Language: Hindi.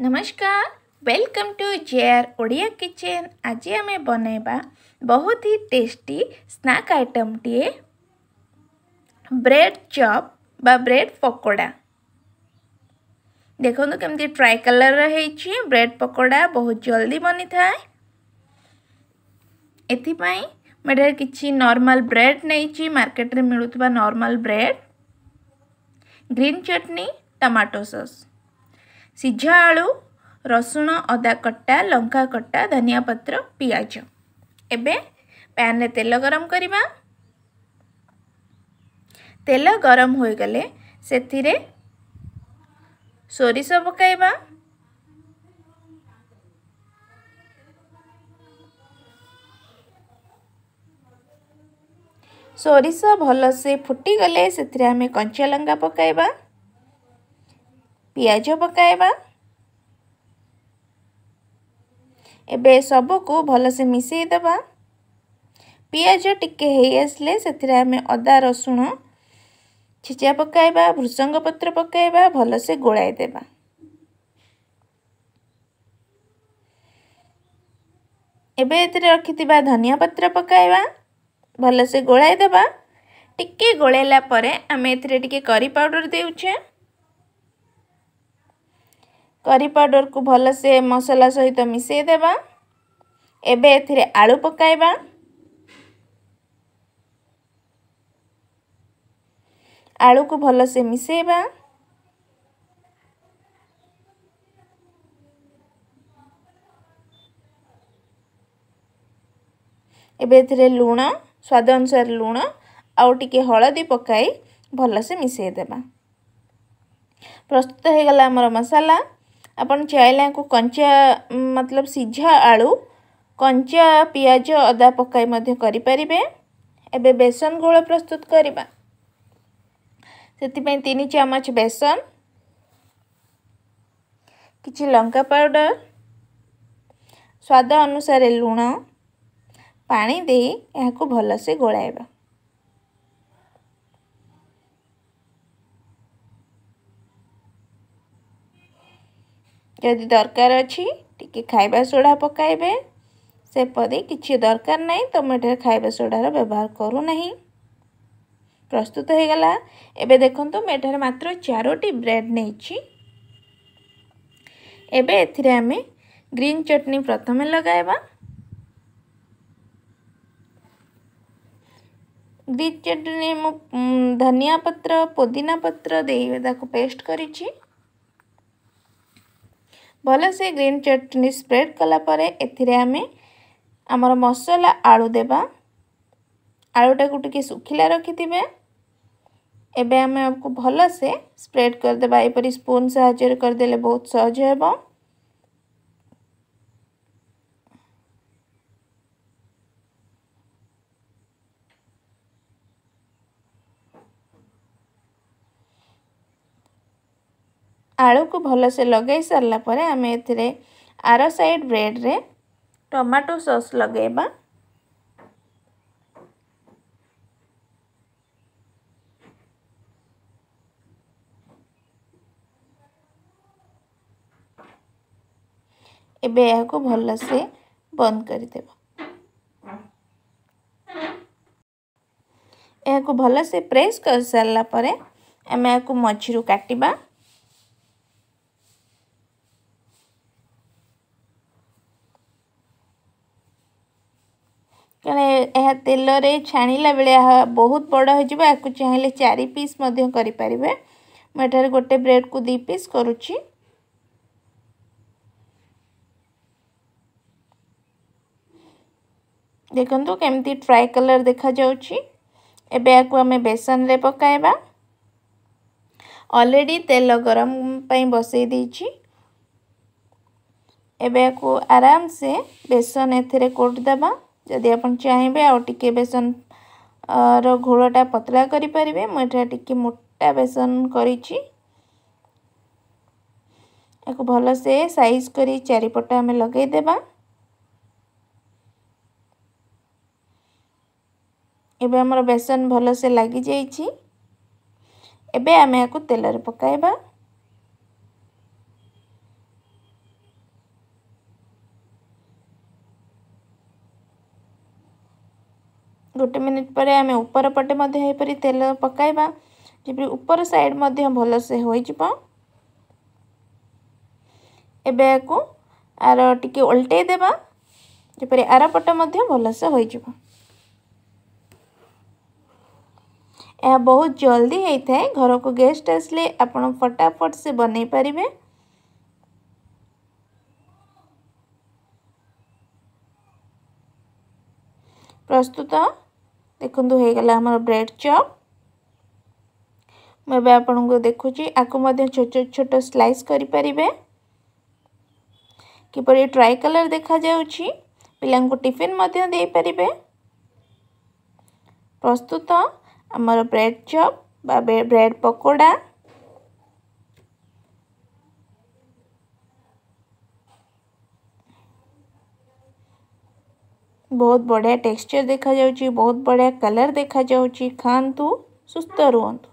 नमस्कार welcome to J Odia kitchen आज आम बनवा बहुत ही टेस्टी स्नाक आइटम टीए ब्रेड चप बा ब्रेड पकोड़ा देखो कमी ट्राए कलर रही ब्रेड पकोड़ा बहुत जल्दी बनी था एपाई कि नॉर्मल ब्रेड नहीं मार्केट में मिलूबा normal bread green chutney tomato sauce ସିଝା ଆଳୁ ରସୁଣ ଅଦା କଟା ଲଙ୍କା କଟା ଧନିଆ ପତ୍ର ପିଆଜ ଏବେ ପ୍ୟାନ୍ରେ ତେଲ ଗରମ କରିବା ତେଲ ଗରମ ହୋଇଗଲେ ସେଥିରେ ସୋରିଷ ପକାଇବା ସୋରିଷ ଭଲସେ ଫୁଟିଗଲେ ସେଥିରେ ଆମେ କଞ୍ଚା ଲଙ୍କା ପକାଇବା पिज पक एवं सब कु भलसे मिसेद पिज टेसले से आम अदा रसुण छिचा पक भृसंग पत्र पकाएगा भलसे गोलाइद एवं रखि धनिया पत्र पकाएगा भलसे गोल टे गोल आम एरी पाउडर देचे କରି ପାଉଡ଼ରକୁ ଭଲସେ ମସଲା ସହିତ ମିଶାଇ ଦେବା ଏବେ ଏଥିରେ ଆଳୁ ପକାଇବା ଆଳୁକୁ ଭଲସେ ମିଶାଇବା ଏବେ ଏଥିରେ ଲୁଣ ସ୍ୱାଦ ଅନୁସାରେ ଲୁଣ ଆଉ ଟିକେ ହଳଦୀ ପକାଇ ଭଲସେ ମିଶାଇ ଦେବା ପ୍ରସ୍ତୁତ ହୋଇଗଲା ଆମର ମସଲା ଆପଣ ଚାହିଁଲେ ଆକୁ କଞ୍ଚା ମତଲବ ସିଝା ଆଳୁ କଞ୍ଚା ପିଆଜ ଅଦା ପକାଇ ମଧ୍ୟ କରିପାରିବେ ଏବେ ବେସନ ଘୋଳ ପ୍ରସ୍ତୁତ କରିବା ସେଥିପାଇଁ ତିନି ଚାମଚ ବେସନ କିଛି ଲଙ୍କା ପାଉଡ଼ର ସ୍ୱାଦ ଅନୁସାରେ ଲୁଣ ପାଣି ଦେଇ ଏହାକୁ ଭଲସେ ଗୋଳାଇବା जदि दरकार अच्छी टी खाइबा सोडा पकाइबे सेपरी कि दरकार नहीं तमे तो खाइबा सोडा रो व्यवहार करूना नै प्रस्तुत हो गला एवं देखंत मे ठेर मात्र चारोटी ब्रेड नहीं छि ग्रीन चटनी प्रथम लगे ग्रीन चटनी मु धनिया पत्र पुदीना पत्र पेस्ट कर ଭଲସେ ଗ୍ରୀନ୍ ଚଟନି ସ୍ପ୍ରେଡ଼୍ କଲା ପରେ ଏଥିରେ ଆମେ ଆମର ମସଲା ଆଳୁ ଦେବା ଆଳୁଟାକୁ ଟିକେ ଶୁଖିଲା ରଖିଥିବେ ଏବେ ଆମେ ଆମକୁ ଭଲସେ ସ୍ପ୍ରେଡ଼୍ କରିଦେବା ଏପରି ସ୍ପୁନ୍ ସାହାଯ୍ୟରେ କରିଦେଲେ ବହୁତ ସହଜ ହେବ आलु को भल से लगे सारापर आम एर आर सैड ब्रेड्रे टमाटो सस् लगे एवं यह भल से बंद कर भल से प्रेस कर सारापर आम यहाँ मझीर काटा यह तेल छाण ला बहुत बड़ हो चाहिए चार पीस करें मुठार गोटे ब्रेड को दी पीस करुच्ची देखु कमी ट्राए कलर देखा जाए आम बेसन में पकाएगा अलरेडी तेल गरम पाई बसई एवं आराम से बेसन एथेरे कोट दबा ଯଦି ଆପଣ ଚାହିଁବେ ଆଉ ଟିକେ ବେସନର ଘୋଳଟା ପତଳା କରିପାରିବେ ମୁଁ ଏଠାରେ ଟିକେ ମୋଟା ବେସନ କରିଛି ଏହାକୁ ଭଲସେ ସାଇଜ୍ କରି ଚାରିପଟ ଆମେ ଲଗାଇଦେବା ଏବେ ଆମର ବେସନ ଭଲସେ ଲାଗିଯାଇଛି ଏବେ ଆମେ ଏହାକୁ ତେଲରେ ପକାଇବା गोटे मिनिट पर आम उपर पटे तेल पकाइबा जब साइड सैड भल हो आर टे ओल्ट जपर आर पट भल हो बहुत जल्दी होता है घर को गेस्ट आसले आप फटाफट से बन पारे प्रस्तुत ଦେଖନ୍ତୁ ହୋଇଗଲା ଆମର ବ୍ରେଡ଼୍ ଚପ୍ ମୁଁ ଏବେ ଆପଣଙ୍କୁ ଦେଖୁଛି ଆକୁ ମଧ୍ୟ ଛୋଟ ଛୋଟ ସ୍ଲାଇସ୍ କରିପାରିବେ କିପରି ଟ୍ରାଇ କଲର୍ ଦେଖାଯାଉଛି ପିଲାଙ୍କୁ ଟିଫିନ୍ ମଧ୍ୟ ଦେଇପାରିବେ ପ୍ରସ୍ତୁତ ଆମର ବ୍ରେଡ଼୍ ଚପ୍ ବା ବ୍ରେଡ଼୍ ପକୋଡ଼ା बहुत बढ़िया टेक्सचर देखा बहुत बढ़िया कलर देखा खातु सुस्थ रुंतु